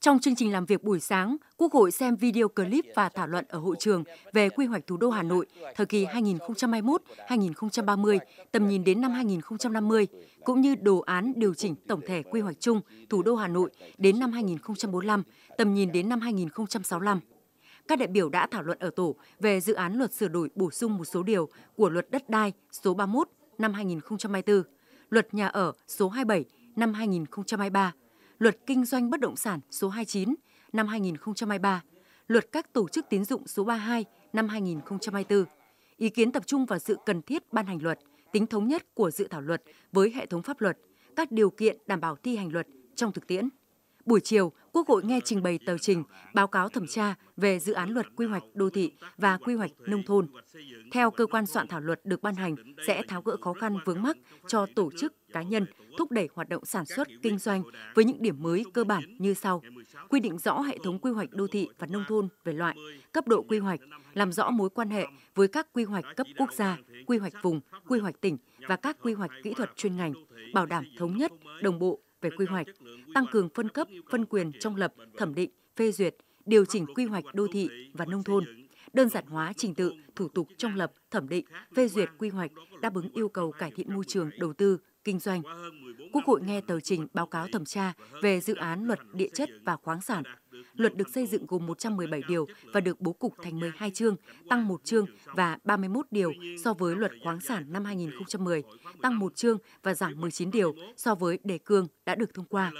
Trong chương trình làm việc buổi sáng, Quốc hội xem video clip và thảo luận ở hội trường về quy hoạch thủ đô Hà Nội thời kỳ 2021-2030, tầm nhìn đến năm 2050, cũng như đồ án điều chỉnh tổng thể quy hoạch chung thủ đô Hà Nội đến năm 2045, tầm nhìn đến năm 2065. Các đại biểu đã thảo luận ở tổ về dự án luật sửa đổi bổ sung một số điều của luật đất đai số 31 năm 2024, luật nhà ở số 27 năm 2023, Luật Kinh doanh Bất động sản số 29 năm 2023, Luật các tổ chức tín dụng số 32 năm 2024. Ý kiến tập trung vào sự cần thiết ban hành luật, tính thống nhất của dự thảo luật với hệ thống pháp luật, các điều kiện đảm bảo thi hành luật trong thực tiễn. Buổi chiều, Quốc hội nghe trình bày tờ trình báo cáo thẩm tra về dự án luật quy hoạch đô thị và quy hoạch nông thôn. Theo cơ quan soạn thảo luật được ban hành sẽ tháo gỡ khó khăn vướng mắc cho tổ chức, cá nhân thúc đẩy hoạt động sản xuất, kinh doanh với những điểm mới cơ bản như sau: quy định rõ hệ thống quy hoạch đô thị và nông thôn về loại, cấp độ quy hoạch, làm rõ mối quan hệ với các quy hoạch cấp quốc gia, quy hoạch vùng, quy hoạch tỉnh và các quy hoạch kỹ thuật chuyên ngành, bảo đảm thống nhất, đồng bộ, về quy hoạch, tăng cường phân cấp, phân quyền trong lập, thẩm định, phê duyệt, điều chỉnh quy hoạch đô thị và nông thôn, đơn giản hóa trình tự, thủ tục trong lập, thẩm định, phê duyệt quy hoạch đáp ứng yêu cầu cải thiện môi trường đầu tư, kinh doanh. Quốc hội nghe tờ trình báo cáo thẩm tra về dự án luật địa chất và khoáng sản luật được xây dựng gồm 117 điều và được bố cục thành 12 chương, tăng 1 chương và 31 điều so với luật khoáng sản năm 2010, tăng 1 chương và giảm 19 điều so với đề cương đã được thông qua.